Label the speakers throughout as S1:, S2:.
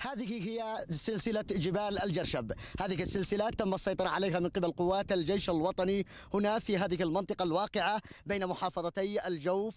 S1: هذه هي سلسلة جبال الجرشب هذه السلسلات تم السيطرة عليها من قبل قوات الجيش الوطني هنا في هذه المنطقة الواقعة بين محافظتي الجوف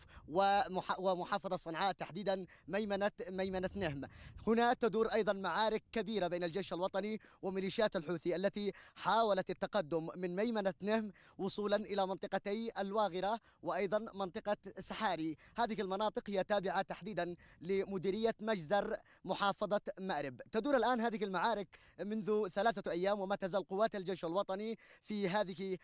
S1: ومحافظة صنعاء تحديدا ميمنة ميمنة نهم هنا تدور أيضا معارك كبيرة بين الجيش الوطني وميليشيات الحوثي التي حاولت التقدم من ميمنة نهم وصولا إلى منطقتي الواغرة وأيضا منطقة سحاري هذه المناطق هي تابعة تحديدا لمديرية مجزر محافظة مأرب تدور الآن هذه المعارك منذ ثلاثة أيام وما تزال قوات الجيش الوطني في هذه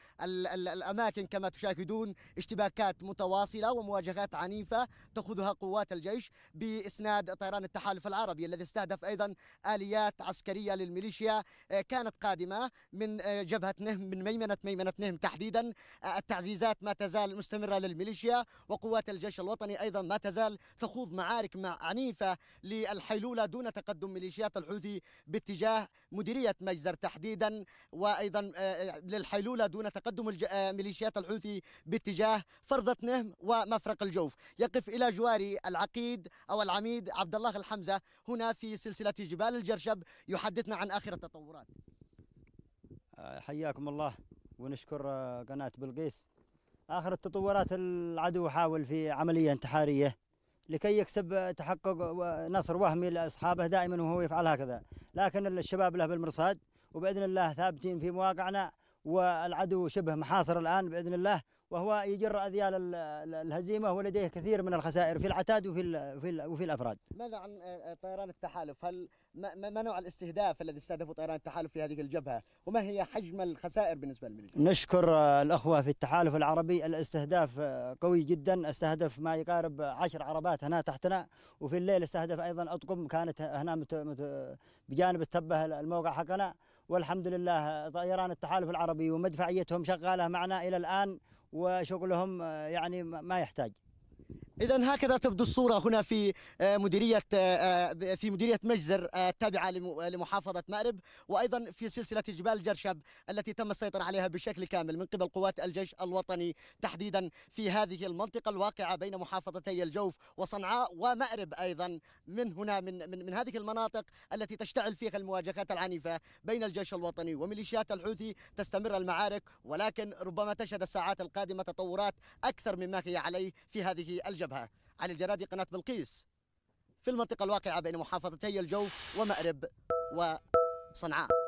S1: الأماكن كما تشاهدون اشتباكات متواصلة ومواجهات عنيفة تخوضها قوات الجيش بإسناد طيران التحالف العربي الذي استهدف أيضا آليات عسكرية للميليشيا آه، كانت قادمة من آه، جبهة نهم من ميمنة ميمنة نهم تحديدا آه، التعزيزات ما تزال مستمرة للميليشيا وقوات الجيش الوطني أيضا ما تزال تخوض معارك عنيفة للحيلولة دون تقدم ميليشيات الحوثي باتجاه مديرية مجزر تحديدا وأيضا آه، آه، للحيلولة دون تقدم آه، ميليشيات الحوثي باتجاه فرضة نهم ومفرق الجوف يقف إلى جواري العقيد أو العميد عبد الله الحمزة هنا في سلسلة جبال الجرشب يحدثنا عن آخر التطورات
S2: حياكم الله ونشكر قناة بلقيس آخر التطورات العدو حاول في عملية انتحارية لكي يكسب تحقق نصر وهمي لاصحابه دائما وهو يفعل هكذا لكن الشباب له بالمرصاد وباذن الله ثابتين في مواقعنا والعدو شبه محاصر الآن بإذن الله وهو يجر أذيال الهزيمة ولديه كثير من الخسائر في العتاد وفي وفي, وفي الأفراد
S1: ماذا عن طيران التحالف هل ما نوع الاستهداف الذي استهدفه طيران التحالف في هذه الجبهة وما هي حجم الخسائر بالنسبة للميليشيا
S2: نشكر الأخوة في التحالف العربي الاستهداف قوي جدا استهدف ما يقارب عشر عربات هنا تحتنا وفي الليل استهدف أيضا أطقم كانت هنا بجانب التبه الموقع حقنا والحمد لله طيران التحالف العربي ومدفعيتهم شغاله معنا الى الان وشغلهم آه، يعني ما يحتاج
S1: اذا هكذا تبدو الصوره هنا في آه، مديريه آه، آه، في مديريه مجزر التابعه لمحافظه مأرب وايضا في سلسله جبال جرشب التي تم السيطره عليها بشكل كامل من قبل قوات الجيش الوطني تحديدا في هذه المنطقه الواقعه بين محافظتي الجوف وصنعاء ومأرب ايضا من هنا من من, من هذه المناطق التي تشتعل فيها المواجهات العنيفه بين الجيش الوطني وميليشيات الحوثي تستمر المعارك ولكن ربما تشهد الساعات القادمه تطورات اكثر مما هي عليه في هذه الجبال الجبهة علي الجراد قناة بلقيس في المنطقة الواقعة بين محافظتي الجوف ومأرب وصنعاء